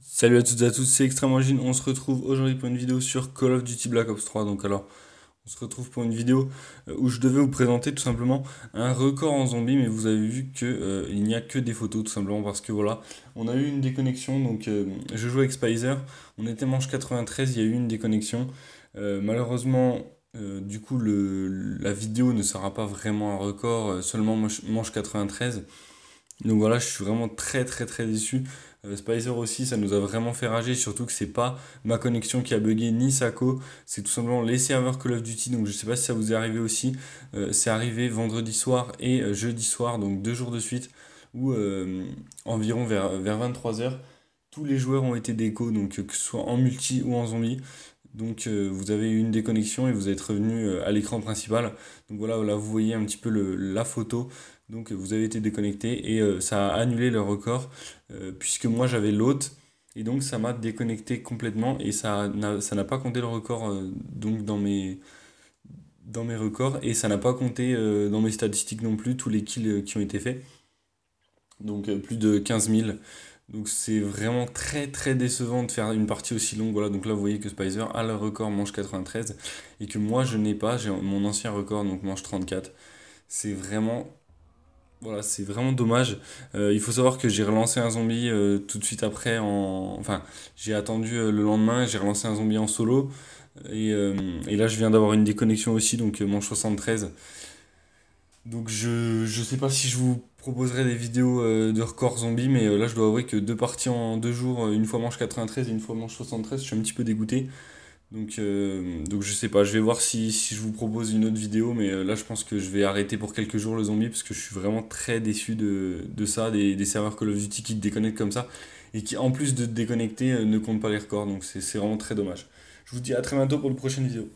Salut à toutes et à tous, c'est Extrême Origine. On se retrouve aujourd'hui pour une vidéo sur Call of Duty Black Ops 3. Donc alors, on se retrouve pour une vidéo euh, où je devais vous présenter tout simplement un record en zombies, mais vous avez vu qu'il euh, il n'y a que des photos tout simplement parce que voilà, on a eu une déconnexion. Donc euh, je joue avec Spizer, on était manche 93, il y a eu une déconnexion. malheureusement, euh, du coup, le, la vidéo ne sera pas vraiment un record, euh, seulement manche 93. Donc voilà, je suis vraiment très très très déçu. Euh, Spicer aussi, ça nous a vraiment fait rager, surtout que c'est pas ma connexion qui a bugué ni Sako, c'est tout simplement les serveurs Call of Duty. Donc je sais pas si ça vous est arrivé aussi. c'est arrivé vendredi soir et jeudi soir, donc deux jours de suite, ou environ vers, vers 23h tous les joueurs ont été déco, donc que ce soit en multi ou en zombie. Donc euh, vous avez eu une déconnexion et vous êtes revenu euh, à l'écran principal. Donc voilà, là vous voyez un petit peu la photo. Donc vous avez été déconnecté et euh, ça a annulé le record puisque moi j'avais l'hôte et donc ça m'a déconnecté complètement et ça n'a, pas compté le record donc dans mes dans mes records et ça n'a pas compté dans mes statistiques non plus tous les kills qui ont été faits. Donc plus de 15 000 donc c'est vraiment très très décevant de faire une partie aussi longue. Voilà, donc là vous voyez que Spicer a le record manche 93 et que moi je n'ai pas, j'ai mon ancien record, donc manche 34. C'est vraiment voilà, c'est vraiment dommage. Euh, il faut savoir que j'ai relancé un zombie euh, tout de suite après. En... Enfin, j'ai attendu euh, le lendemain, j'ai relancé un zombie en solo. Et, et là, je viens d'avoir une déconnexion aussi, donc manche 73. Donc je, je sais pas si je vous proposerai des vidéos euh, de record zombie, mais euh, là je dois avouer que deux parties en deux jours, euh, une fois manche 93 et une fois manche 73, je suis un petit peu dégoûté. Donc, donc je sais pas, je vais voir si, je vous propose une autre vidéo, mais là je pense que je vais arrêter pour quelques jours le zombie, parce que je suis vraiment très déçu de, ça, des, des serveurs Call of Duty qui te déconnectent comme ça, et qui en plus de te déconnecter ne comptent pas les records, donc c'est vraiment très dommage. Je vous dis à très bientôt pour une prochaine vidéo.